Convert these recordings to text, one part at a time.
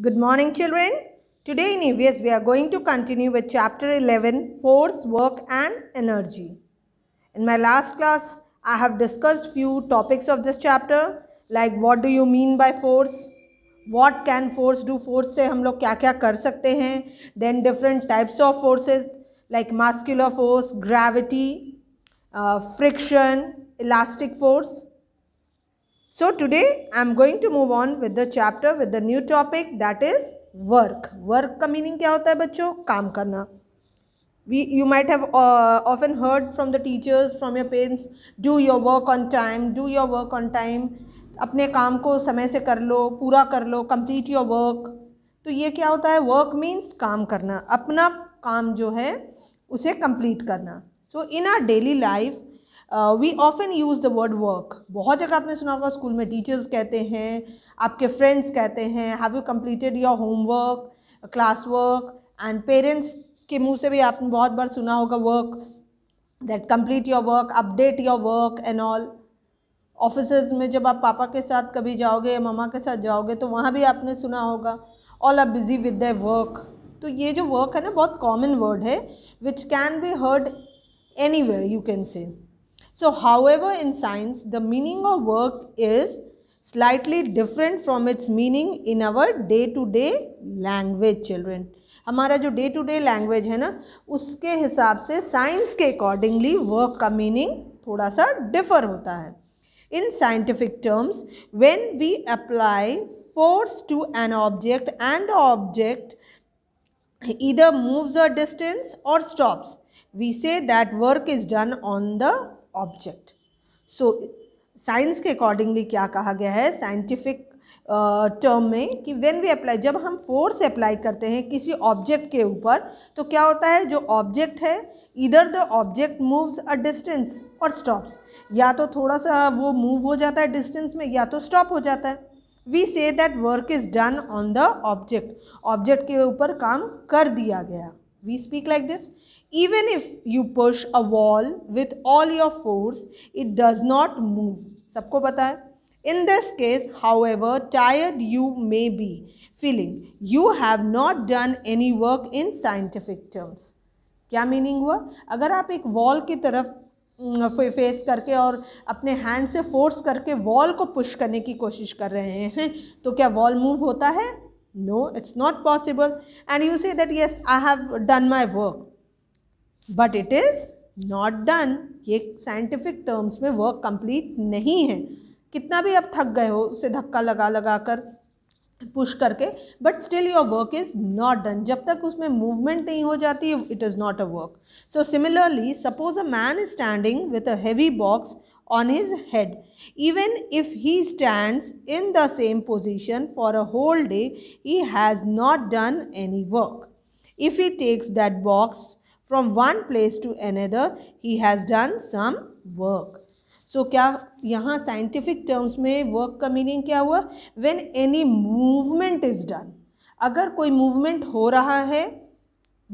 Good morning children. Today in EVS we are going to continue with chapter 11 force work and energy. In my last class I have discussed few topics of this chapter like what do you mean by force what can force do force say hum log kya kya कर sakte hain? then different types of forces like muscular force gravity uh, friction elastic force So today I am going to move on with the chapter with the new topic that is work. Work ka meaning kya hota hai bachcho kaam karna We, you might have uh, often heard from the teachers, from your parents, do your work on time, do your work on time. अपने काम को समय से कर लो पूरा कर लो complete your work तो ये क्या होता है वर्क मीन्स काम करना अपना काम जो है उसे complete करना. So in our daily life we often use the word work बहुत जगह आपने सुना होगा स्कूल में टीचर्स कहते हैं आपके फ्रेंड्स कहते हैं have you completed your homework class work and parents के मुंह से भी आपने बहुत बार सुना होगा work that complete your work update your work and all office में जब आप पापा के साथ कभी जाओगे या ममा के साथ जाओगे तो वहाँ भी आपने सुना होगा all are busy with the work तो ये जो वर्क है ना बहुत कॉमन वर्ड है which can be heard any way you can say so however in science the meaning of work is slightly different from its meaning in our day to day language children हमारा जो day to day language है ना उसके हिसाब से science के accordingly work का meaning थोड़ा सा डिफर होता है in scientific terms when we apply force to an object and the object इधर मूव्स अ डिस्टेंस और stops we say that work is done on the object so science के accordingly क्या कहा गया है साइंटिफिक टर्म में कि when we apply जब हम फोर्स अप्लाई करते हैं किसी ऑब्जेक्ट के ऊपर तो क्या होता है जो ऑब्जेक्ट है इधर the object moves a distance और स्टॉप्स या तो थोड़ा सा वो मूव हो जाता है डिस्टेंस में या तो स्टॉप हो जाता है we say that work is done on the object object के ऊपर काम कर दिया गया We speak like this. Even if you push a wall with all your force, it does not move. सबको पता है In this case, however tired you may be feeling, you have not done any work in scientific terms. क्या meaning हुआ अगर आप एक wall की तरफ फेस करके और अपने हैंड से फोर्स करके वॉल को पुश करने की कोशिश कर रहे हैं तो क्या वॉल मूव होता है No, it's not possible. And you say that, yes, I have done my work. But it is not done ये साइंटिफिक टर्म्स में वर्क कंप्लीट नहीं है कितना भी आप थक गए हो उसे धक्का लगा लगा कर पुश करके but still your work is not done जब तक उसमें मूवमेंट नहीं हो जाती it is not a work so similarly suppose a man is standing with a heavy box on his head. Even if he stands in the same position for a whole day, he has not done any work. If he takes that box from one place to another, he has done some work. So so, क्या यहाँ scientific terms में work का meaning क्या हुआ when any movement is done अगर कोई movement हो रहा है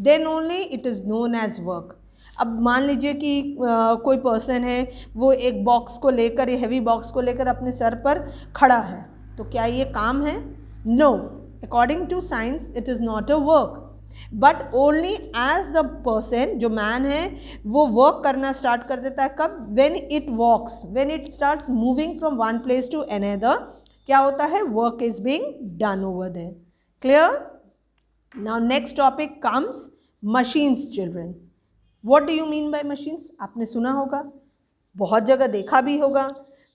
then only it is known as work अब मान लीजिए कि आ, कोई पर्सन है वो एक बॉक्स को लेकर हैवी बॉक्स को लेकर अपने सर पर खड़ा है तो क्या ये काम है no according to science it is not a work but only as the person जो मैन है वो वर्क करना स्टार्ट कर देता है कब when it walks when it start moving from one place to another क्या होता है work is being done over there clear now next topic comes machines children what do you mean by machines आपने सुना होगा बहुत जगह देखा भी होगा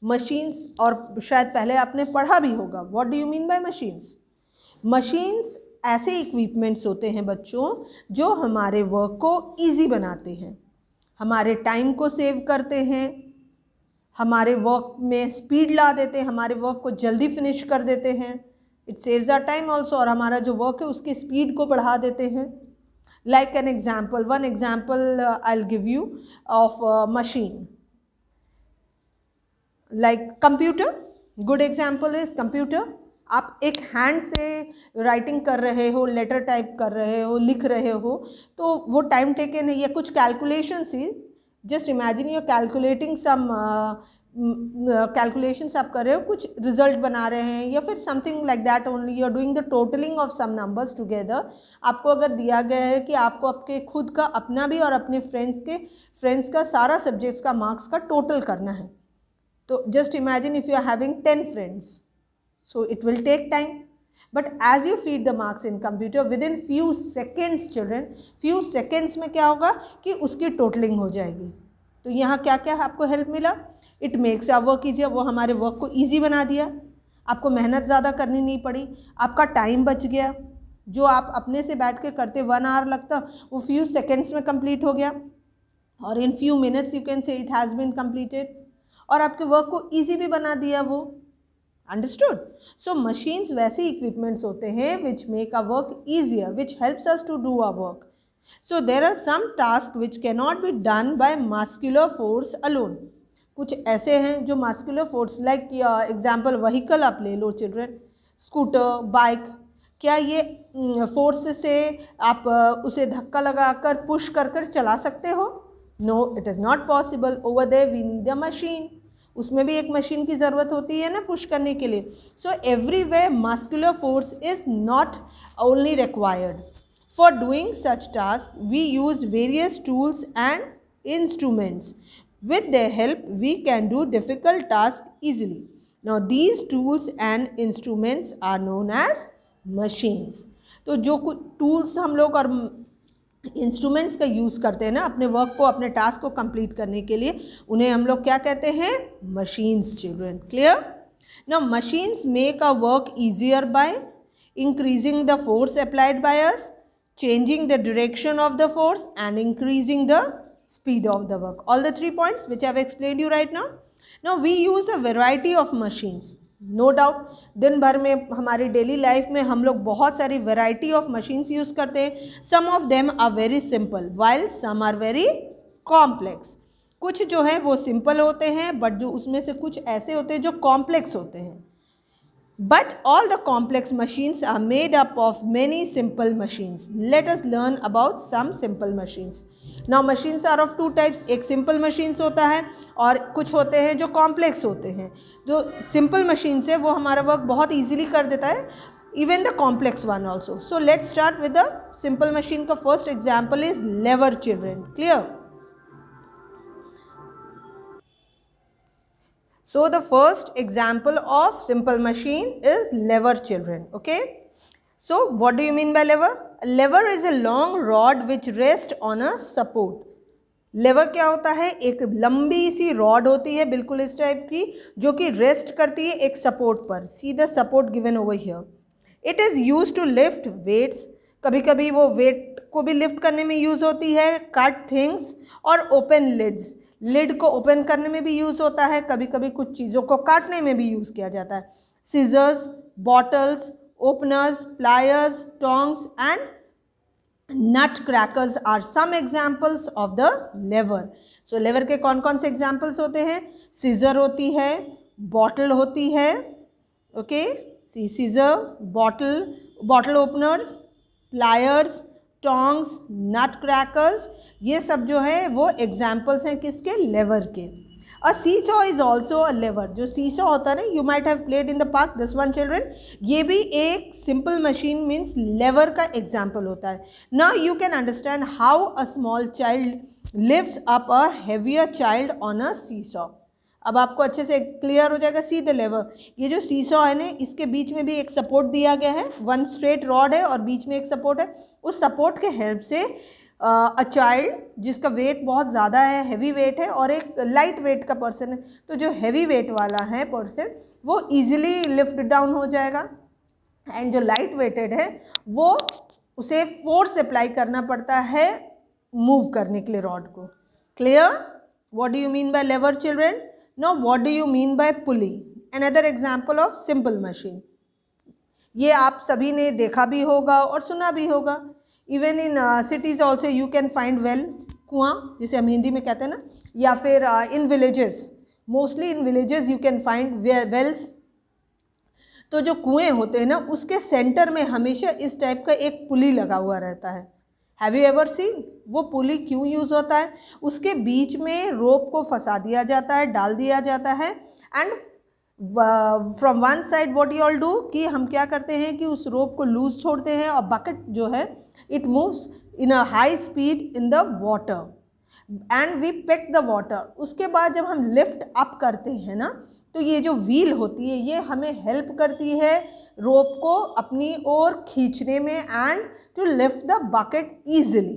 मशीन्स और शायद पहले आपने पढ़ा भी होगा what do you mean by machines machines ऐसे इक्विपमेंट्स होते हैं बच्चों जो हमारे वर्क को ईजी बनाते हैं हमारे टाइम को सेव करते हैं हमारे वर्क में स्पीड ला देते हैं हमारे वर्क को जल्दी फिनिश कर देते हैं it saves our time also और हमारा जो वर्क है उसकी स्पीड को बढ़ा देते हैं like an example one example uh, i'll give you of a machine like computer good example is computer आप एक हैंड से राइटिंग कर रहे हो लेटर टाइप कर रहे हो लिख रहे हो तो वो टाइम टेकन है या कुछ कैलकुलेशन ही just imagine you calculating some calculations आप कर रहे हो कुछ रिजल्ट बना रहे हैं या फिर something like that only you are doing the totalling of some numbers together आपको अगर दिया गया है कि आपको आपके खुद का अपना भी और अपने फ्रेंड्स के फ्रेंड्स का सारा सब्जेक्ट्स का मार्क्स का टोटल करना है तो just imagine if you are having ten friends so it will take time but as you feed the marks in computer within few seconds children few seconds में क्या होगा कि उसकी टोटलिंग हो जाएगी तो यहाँ क्या क्या आपको हेल्प मिला इट मेक्स आप वर्क कीजिए वो हमारे वर्क को ईजी बना दिया आपको मेहनत ज़्यादा करनी नहीं पड़ी आपका टाइम बच गया जो आप अपने से बैठ के करते वन आवर लगता वो फ्यू सेकेंड्स में कम्प्लीट हो गया और in few minutes you can say it has been completed और आपके वर्क को ईजी भी बना दिया वो अंडरस्टूड सो मशीन्स वैसे इक्विपमेंट्स होते हैं which make a work easier which helps us to do a work so there are some task which cannot be done by muscular force alone कुछ ऐसे हैं जो muscular force like example vehicle आप ले लो children scooter bike क्या ये force से आप उसे धक्का लगाकर पुश कर कर चला सकते हो no it is not possible over there we need a machine उसमें भी एक मशीन की ज़रूरत होती है ना पुश करने के लिए so every way muscular force is not only required for doing such task we use various tools and instruments With their help, we can do difficult tasks easily. Now, these tools and instruments are known as machines. तो जो कुछ tools हम लोग और instruments का use करते हैं ना अपने वर्क को अपने टास्क को कंप्लीट करने के लिए उन्हें हम लोग क्या कहते हैं machines children clear now machines make our work easier by increasing the force applied by us changing the direction of the force and increasing the speed of the work. All the three points which I have explained you right now. Now we use a variety of machines. No no doubt दिन भर में हमारी daily life में हम लोग बहुत सारी variety of machines use करते हैं some of them are very simple while some are very complex कुछ जो है वो सिंपल होते हैं बट जो उसमें से कुछ ऐसे होते हैं जो कॉम्प्लेक्स होते हैं But all the complex machines are made up of many simple machines. Let us learn about some simple machines. Now machines are of two types एक सिंपल मशीन्स होता है और कुछ होते हैं जो कॉम्प्लेक्स होते हैं जो सिंपल मशीन से वो हमारा वर्क बहुत ईजीली कर देता है even the complex one also so let start with the simple machine का first example is lever children clear so the first example of simple machine is lever children okay so what do you mean by lever lever is a long rod which rest on a support lever क्या होता है एक लंबी सी rod होती है बिल्कुल इस type की जो कि रेस्ट करती है एक सपोर्ट पर see the support given over here it is use to lift weights कभी कभी वो वेट को भी लिफ्ट करने में यूज़ होती है कट थिंग्स और ओपन लिड्स लिड को ओपन करने में भी यूज़ होता है कभी कभी कुछ चीज़ों को काटने में भी यूज़ किया जाता है scissors bottles openers pliers tongs and nut crackers are some examples of the lever so lever के कौन कौन से एग्जाम्पल्स होते हैं सीजर होती है बॉटल होती है okay scissor bottle bottle openers pliers tongs nut crackers ये सब जो है वो एग्जाम्पल्स हैं किसके लेवर के a seesaw is also a lever जो सी सॉ होता है ना you might have played in the park this one children ये भी एक सिंपल मशीन मीन्स लेवर का एग्जाम्पल होता है ना you can understand how a small child lifts up a heavier child on a seesaw अब आपको अच्छे से क्लियर हो जाएगा सी द लेवर ये जो सीसॉ है ना इसके बीच में भी एक सपोर्ट दिया गया है वन स्ट्रेट रॉड है और बीच में एक सपोर्ट है उस सपोर्ट के हेल्प से अ चाइल्ड जिसका वेट बहुत ज़्यादा है हैवी वेट है और एक लाइट वेट का पर्सन है तो जो हैवी वेट वाला है पर्सन वो इजीली लिफ्ट डाउन हो जाएगा एंड जो लाइट वेटेड है वो उसे फोर्स अप्लाई करना पड़ता है मूव करने के लिए रॉड को clear what do you mean by lever children no what do you mean by pulley another example of simple machine ये आप सभी ने देखा भी होगा और सुना भी होगा even in cities also you can find well कुआं जिसे हम हिंदी में कहते हैं ना या फिर in villages mostly in villages you can find wells तो जो कुएं होते हैं ना उसके सेंटर में हमेशा इस टाइप का एक पुली लगा हुआ रहता है हैव यू एवर सीन वो पुली क्यों यूज़ होता है उसके बीच में रोप को फंसा दिया जाता है डाल दिया जाता है and from one side what you all do कि हम क्या करते हैं कि उस रोप को लूज छोड़ते हैं और बकेट जो है it moves in a high speed in the water and we peck the water उसके बाद जब हम lift up करते हैं ना तो ये जो व्हील होती है ये हमें हेल्प करती है रोप को अपनी ओर खींचने में and to lift the bucket easily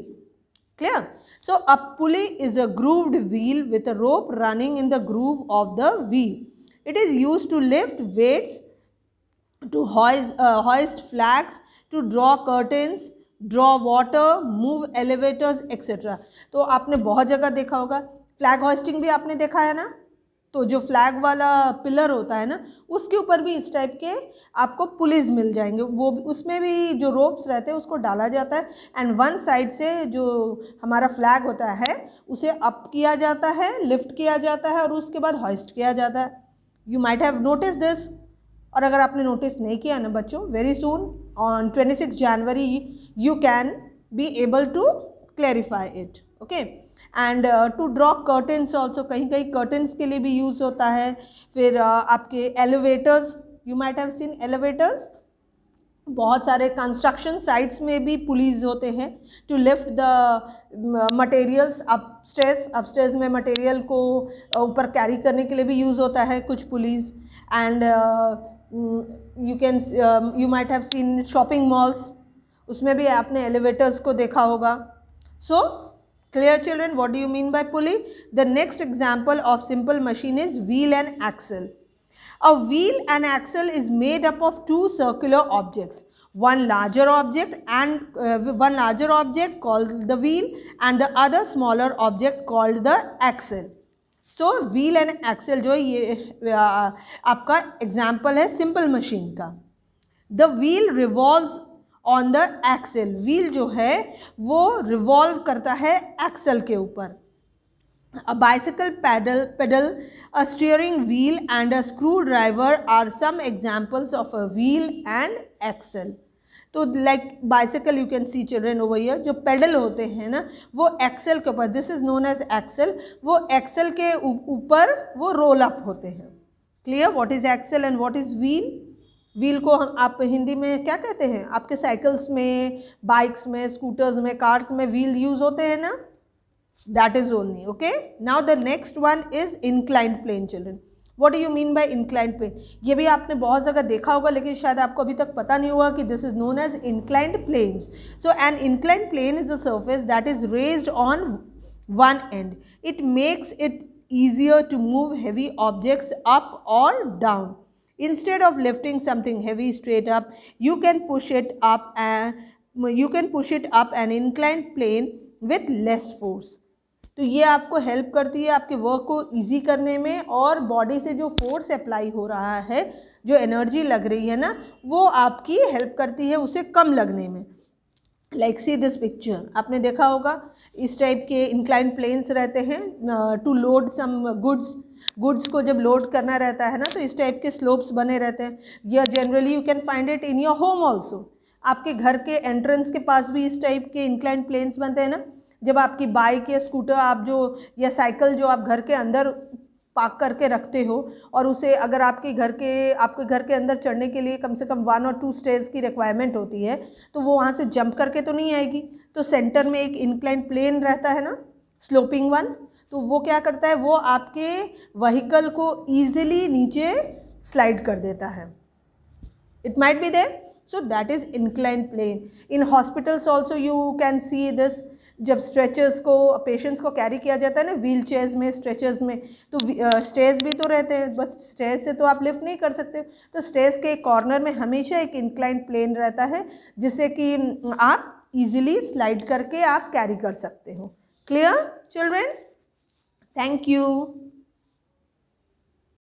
clear so a pulley is a grooved wheel with a rope running in the groove of the wheel it is use to lift weights to hoist flags to draw curtains draw water move elevators etcetera तो आपने बहुत जगह देखा होगा flag hoisting भी आपने देखा है ना तो जो फ्लैग वाला पिलर होता है ना उसके ऊपर भी इस टाइप के आपको पुलिस मिल जाएंगे वो उसमें भी जो रोप्स रहते हैं उसको डाला जाता है एंड वन साइड से जो हमारा फ्लैग होता है उसे अप किया जाता है लिफ्ट किया जाता है और उसके बाद हॉइस्ट किया जाता है you might have notice this और अगर आपने नोटिस नहीं किया ना बच्चों very soon on 26 January, you can be able to clarify it. Okay. And to draw curtains also कहीं कहीं कर्टन्स के लिए भी यूज़ होता है फिर uh, आपके elevators you might have seen elevators बहुत सारे कंस्ट्रक्शन साइट्स में भी पुलिस होते हैं to lift the materials upstairs upstairs में मटेरियल को uh, ऊपर कैरी करने के लिए भी यूज़ होता है कुछ pulleys and you can you might have seen shopping malls उसमें भी आपने एलिवेटर्स को देखा होगा so clear children what do you mean by pulley the next example of simple machine is wheel and axle A wheel and axle is made up of two circular objects. One larger object and uh, one larger object called the wheel and the other smaller object called the axle. So wheel and axle जो ये आपका example है simple machine का the wheel revolve on the axle wheel जो है वो revolve करता है एक्सेल के ऊपर a bicycle pedal pedal a steering wheel and a screw driver are some examples of a wheel and axle तो like bicycle you can see children over here जो pedal होते हैं ना वो एक्सेल के ऊपर this is known as axle वो axle के ऊपर वो रोल अप होते हैं clear what is axle and what is wheel wheel को हम आप हिंदी में क्या कहते हैं आपके साइकिल्स में बाइक्स में स्कूटर्स में कार्स में व्हील यूज़ होते हैं ना that is only okay now the next one is inclined plane children what do you mean by inclined plane ये भी आपने बहुत जगह देखा होगा लेकिन शायद आपको अभी तक पता नहीं होगा कि this is known as inclined planes so an inclined plane is a surface that is raised on one and it makes easier to move heavy objects up or down. Instead of lifting something heavy straight up, you can push it up and you can push it up an inclined plane with less force. तो ये आपको help करती है आपके work को easy करने में और बॉडी से जो फोर्स अप्लाई हो रहा है जो एनर्जी लग रही है ना वो आपकी हेल्प करती है उसे कम लगने में लाइक सी दिस पिक्चर आपने देखा होगा इस टाइप के इंक्लाइंट प्लेन्स रहते हैं to load some goods goods को जब लोड करना रहता है ना तो इस टाइप के स्लोप्स बने रहते हैं या generally you can find it in your home also आपके घर के एंट्रेंस के पास भी इस टाइप के इंक्लाइंट प्लेन्स बनते हैं ना जब आपकी बाइक या स्कूटर आप जो या साइकिल जो आप घर के अंदर पाक करके रखते हो और उसे अगर आपके घर के आपके घर के अंदर चढ़ने के लिए कम से कम वन और टू स्टेज की रिक्वायरमेंट होती है तो वो वहाँ से जंप करके तो नहीं आएगी तो सेंटर में एक इंक्लाइन प्लेन रहता है ना स्लोपिंग वन तो वो क्या करता है वो आपके वहीकल को ईजिली नीचे स्लाइड कर देता है it might be there so that is incline plane in hospitals also you can see this जब स्ट्रेचर्स को पेशेंट्स को कैरी किया जाता है ना व्हील चेयर्स में स्ट्रेचर्स में तो स्टेज भी तो रहते हैं बस स्टेज से तो आप लिफ्ट नहीं कर सकते तो स्टेज के कॉर्नर में हमेशा एक इंक्लाइंट प्लेन रहता है जिससे कि आप इजीली स्लाइड करके आप कैरी कर सकते हो क्लियर चिल्ड्रेन थैंक यू